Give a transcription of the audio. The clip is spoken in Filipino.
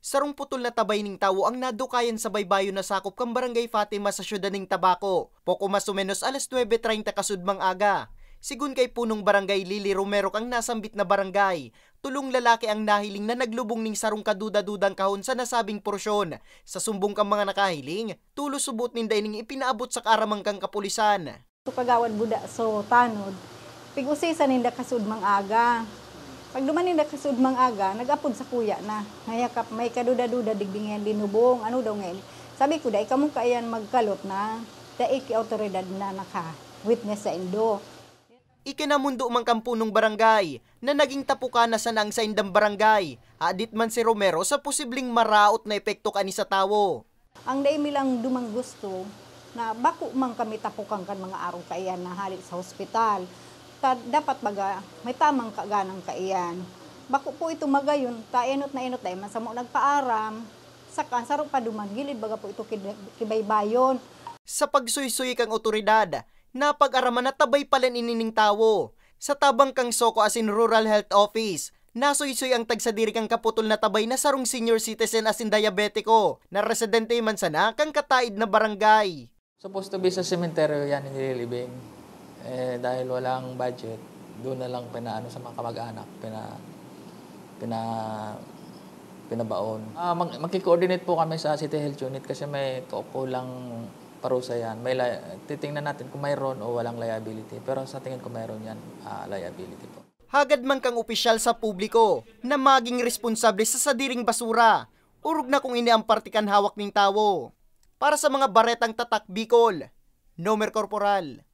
sarong putol na tabay ning tawo ang nadukayan sa baybayo na sakop kang barangay Fatima sa syudan ning Tabaco. Poko mas o menos alas 9.30 kasudmang aga. Sigun kay punong barangay Lili Romero kang nasambit na barangay, tulong lalaki ang nahiling na naglubong ning sarong kaduda-dudang kahon sa nasabing porsyon. Sa sumbong kang mga nakahiling, tulo subot ninday ning ipinaabot sa karamang kang kapulisan. Tupagawan buda so tanod, pigusisan ninda kasudmang aga. Pag dumanin na kasud aga, nagapod sa kuya na. Hayakap, may kaduda-duda digdingan dinubong, ano daw ngayon. Sabi ko, dahil kamo kayan magkalot na, dahil ki-autoridad na naka witness sa indo. Ikinamundo mang kampunong barangay na naging tapukan na sa nang sa indang barangay. Adit man si Romero sa posibleng maraot na epekto kani sa tawo. Ang daimi lang dumang gusto na bako man kami tapukan kan mga araw kayan na halik sa hospital ta, dapat baga may tamang kaganang iyan. bako po ito magayon ta enot na man sa mo nagpaaram sa kansaro pa dumagilid baga po ito kibaybayon sa pagsuy-suy kang otoridad napag-araman na tabay pala inining tawo sa tabang kang Soko as in Rural Health Office Nasuysoy ang tagsadiri kang kaputol na tabay na sarong senior citizen as in diabetiko na residente man sana kang kataid na barangay. Supposed to be sa cemetery yan nililibing. Eh, dahil walang budget, doon na lang pinaano sa mga kamag-anak, pina, pina, pinabaon. Ah, mag, magki-coordinate po kami sa City Health Unit kasi may kukulang parusa yan. May titingnan natin kung mayroon o walang liability. Pero sa tingin ko mayroon yan, uh, liability po. Hagad man kang opisyal sa publiko na maging responsable sa sadiring basura, urug na kung iniampartikan hawak ng tao. Para sa mga baretang tatak Bicol, Nomer Corporal.